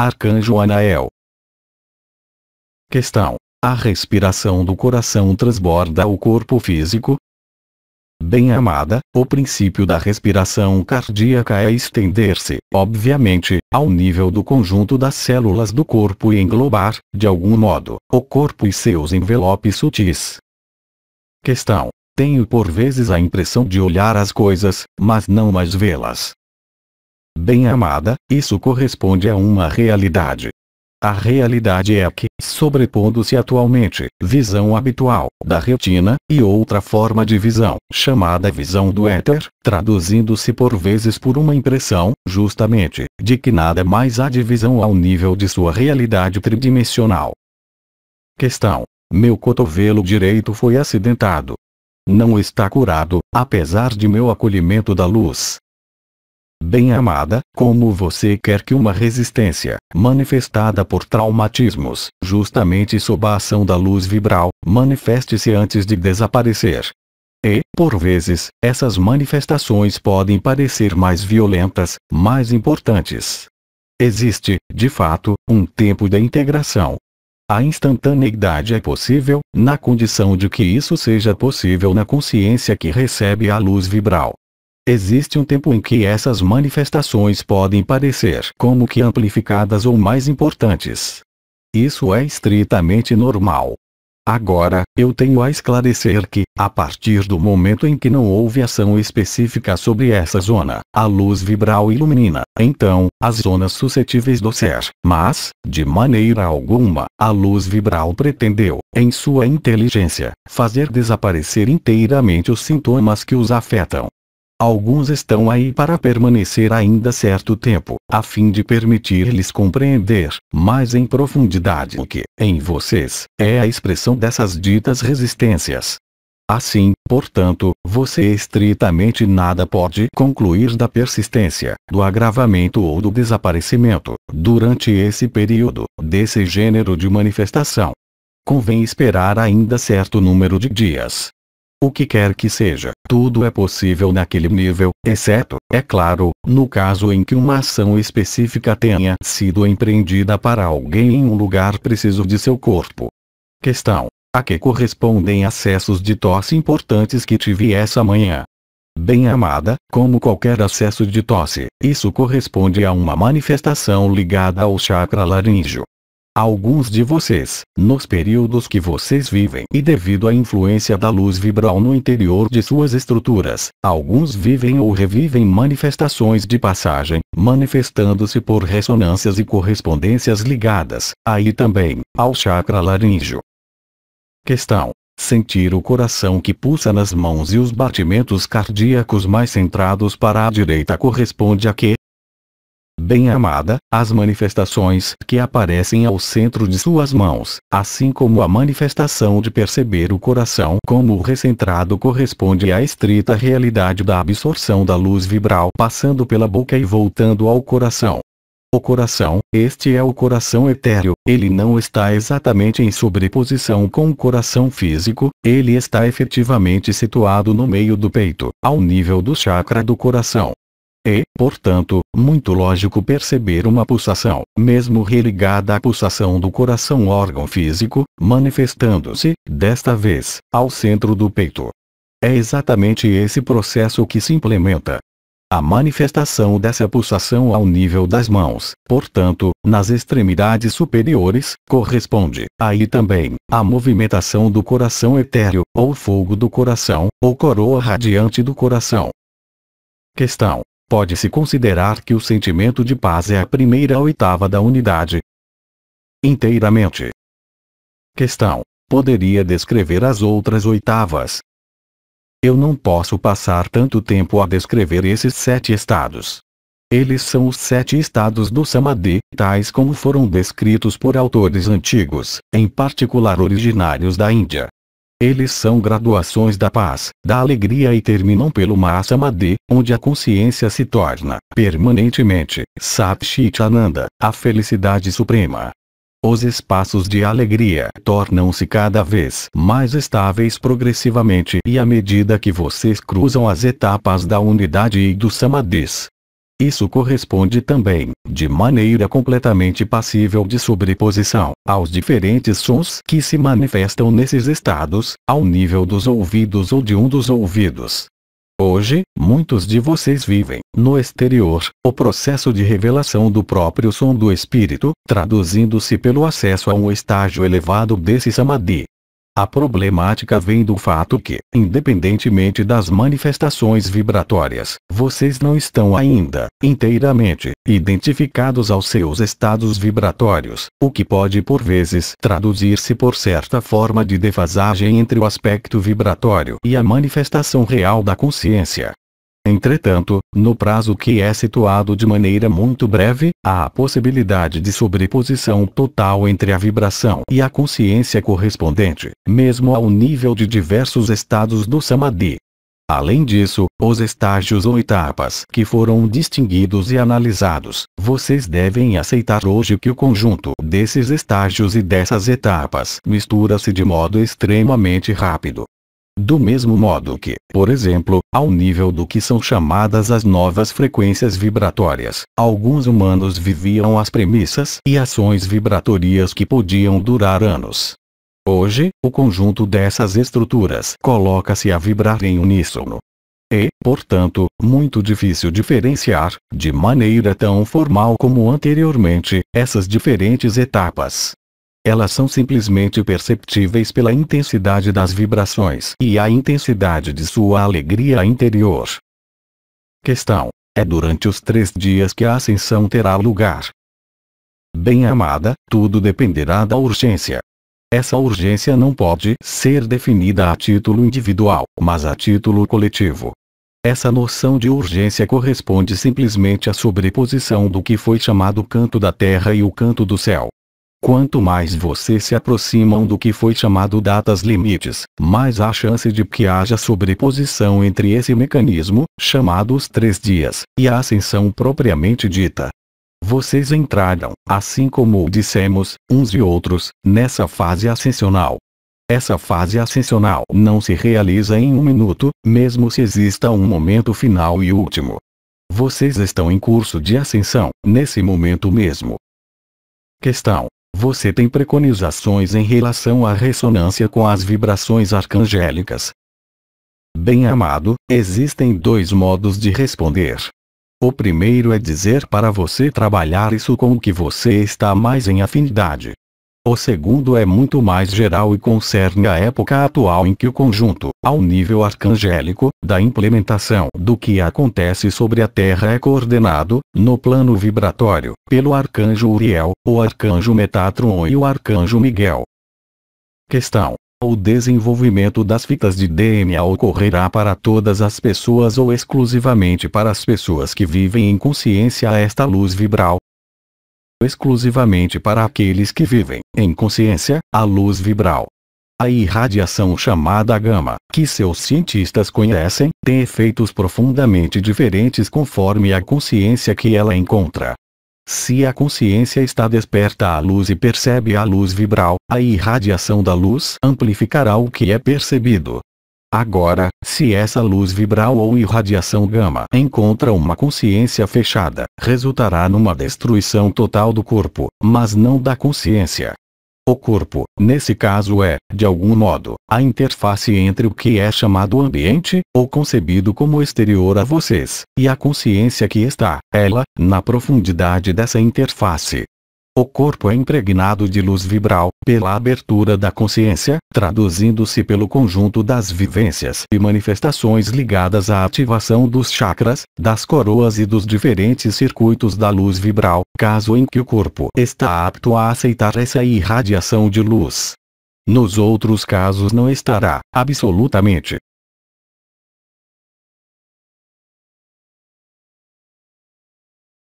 Arcanjo Anael. Questão: A respiração do coração transborda o corpo físico? Bem amada, o princípio da respiração cardíaca é estender-se, obviamente, ao nível do conjunto das células do corpo e englobar, de algum modo, o corpo e seus envelopes sutis. Questão: Tenho por vezes a impressão de olhar as coisas, mas não mais vê-las bem amada, isso corresponde a uma realidade. A realidade é que, sobrepondo-se atualmente, visão habitual, da retina, e outra forma de visão, chamada visão do éter, traduzindo-se por vezes por uma impressão, justamente, de que nada mais há de visão ao nível de sua realidade tridimensional. Questão. Meu cotovelo direito foi acidentado. Não está curado, apesar de meu acolhimento da luz. Bem-amada, como você quer que uma resistência, manifestada por traumatismos, justamente sob a ação da luz vibral, manifeste-se antes de desaparecer. E, por vezes, essas manifestações podem parecer mais violentas, mais importantes. Existe, de fato, um tempo de integração, a instantaneidade é possível, na condição de que isso seja possível na consciência que recebe a luz vibral. Existe um tempo em que essas manifestações podem parecer como que amplificadas ou mais importantes. Isso é estritamente normal. Agora, eu tenho a esclarecer que, a partir do momento em que não houve ação específica sobre essa zona, a luz vibral ilumina, então, as zonas suscetíveis do ser, mas, de maneira alguma, a luz vibral pretendeu, em sua inteligência, fazer desaparecer inteiramente os sintomas que os afetam. Alguns estão aí para permanecer ainda certo tempo, a fim de permitir-lhes compreender, mais em profundidade o que, em vocês, é a expressão dessas ditas resistências. Assim, portanto, você estritamente nada pode concluir da persistência, do agravamento ou do desaparecimento, durante esse período, desse gênero de manifestação. Convém esperar ainda certo número de dias, o que quer que seja. Tudo é possível naquele nível, exceto, é claro, no caso em que uma ação específica tenha sido empreendida para alguém em um lugar preciso de seu corpo. Questão. A que correspondem acessos de tosse importantes que tive essa manhã? Bem amada, como qualquer acesso de tosse, isso corresponde a uma manifestação ligada ao chakra laríngeo alguns de vocês, nos períodos que vocês vivem e devido à influência da luz vibral no interior de suas estruturas, alguns vivem ou revivem manifestações de passagem, manifestando-se por ressonâncias e correspondências ligadas, aí também, ao chakra laríngeo. Questão. Sentir o coração que pulsa nas mãos e os batimentos cardíacos mais centrados para a direita corresponde a quê? bem amada, as manifestações que aparecem ao centro de suas mãos, assim como a manifestação de perceber o coração como recentrado corresponde à estrita realidade da absorção da luz vibral passando pela boca e voltando ao coração. O coração, este é o coração etéreo, ele não está exatamente em sobreposição com o coração físico, ele está efetivamente situado no meio do peito, ao nível do chakra do coração. É, portanto, muito lógico perceber uma pulsação, mesmo religada à pulsação do coração órgão físico, manifestando-se, desta vez, ao centro do peito. É exatamente esse processo que se implementa. A manifestação dessa pulsação ao nível das mãos, portanto, nas extremidades superiores, corresponde, aí também, à movimentação do coração etéreo, ou fogo do coração, ou coroa radiante do coração. Questão Pode-se considerar que o sentimento de paz é a primeira oitava da unidade. Inteiramente. Questão. Poderia descrever as outras oitavas? Eu não posso passar tanto tempo a descrever esses sete estados. Eles são os sete estados do Samadhi, tais como foram descritos por autores antigos, em particular originários da Índia. Eles são graduações da paz, da alegria e terminam pelo Mahasamadhi, onde a consciência se torna, permanentemente, ananda, a felicidade suprema. Os espaços de alegria tornam-se cada vez mais estáveis progressivamente e à medida que vocês cruzam as etapas da unidade e do samadhis, isso corresponde também, de maneira completamente passível de sobreposição, aos diferentes sons que se manifestam nesses estados, ao nível dos ouvidos ou de um dos ouvidos. Hoje, muitos de vocês vivem, no exterior, o processo de revelação do próprio som do espírito, traduzindo-se pelo acesso a um estágio elevado desse samadhi, a problemática vem do fato que, independentemente das manifestações vibratórias, vocês não estão ainda, inteiramente, identificados aos seus estados vibratórios, o que pode por vezes traduzir-se por certa forma de defasagem entre o aspecto vibratório e a manifestação real da consciência. Entretanto, no prazo que é situado de maneira muito breve, há a possibilidade de sobreposição total entre a vibração e a consciência correspondente, mesmo ao nível de diversos estados do samadhi. Além disso, os estágios ou etapas que foram distinguidos e analisados, vocês devem aceitar hoje que o conjunto desses estágios e dessas etapas mistura-se de modo extremamente rápido, do mesmo modo que, por exemplo, ao nível do que são chamadas as novas frequências vibratórias, alguns humanos viviam as premissas e ações vibratórias que podiam durar anos. Hoje, o conjunto dessas estruturas coloca-se a vibrar em uníssono. E, é, portanto, muito difícil diferenciar, de maneira tão formal como anteriormente, essas diferentes etapas. Elas são simplesmente perceptíveis pela intensidade das vibrações e a intensidade de sua alegria interior. Questão: É durante os três dias que a ascensão terá lugar. Bem amada, tudo dependerá da urgência. Essa urgência não pode ser definida a título individual, mas a título coletivo. Essa noção de urgência corresponde simplesmente à sobreposição do que foi chamado canto da terra e o canto do céu, Quanto mais vocês se aproximam do que foi chamado datas limites, mais há chance de que haja sobreposição entre esse mecanismo, chamado os três dias, e a ascensão propriamente dita. Vocês entraram, assim como dissemos, uns e outros, nessa fase ascensional. Essa fase ascensional não se realiza em um minuto, mesmo se exista um momento final e último. Vocês estão em curso de ascensão, nesse momento mesmo. Questão você tem preconizações em relação à ressonância com as vibrações arcangélicas. Bem amado, existem dois modos de responder. O primeiro é dizer para você trabalhar isso com o que você está mais em afinidade. O segundo é muito mais geral e concerne a época atual em que o conjunto, ao nível arcangélico, da implementação do que acontece sobre a Terra é coordenado, no plano vibratório, pelo arcanjo Uriel, o arcanjo Metatron e o arcanjo Miguel. Questão. O desenvolvimento das fitas de DNA ocorrerá para todas as pessoas ou exclusivamente para as pessoas que vivem em consciência a esta luz vibral? exclusivamente para aqueles que vivem, em consciência, a luz vibral. A irradiação chamada gama, que seus cientistas conhecem, tem efeitos profundamente diferentes conforme a consciência que ela encontra. Se a consciência está desperta à luz e percebe a luz vibral, a irradiação da luz amplificará o que é percebido. Agora, se essa luz vibral ou irradiação gama encontra uma consciência fechada, resultará numa destruição total do corpo, mas não da consciência. O corpo, nesse caso é, de algum modo, a interface entre o que é chamado ambiente, ou concebido como exterior a vocês, e a consciência que está, ela, na profundidade dessa interface. O corpo é impregnado de luz vibral, pela abertura da consciência, traduzindo-se pelo conjunto das vivências e manifestações ligadas à ativação dos chakras, das coroas e dos diferentes circuitos da luz vibral, caso em que o corpo está apto a aceitar essa irradiação de luz. Nos outros casos não estará, absolutamente.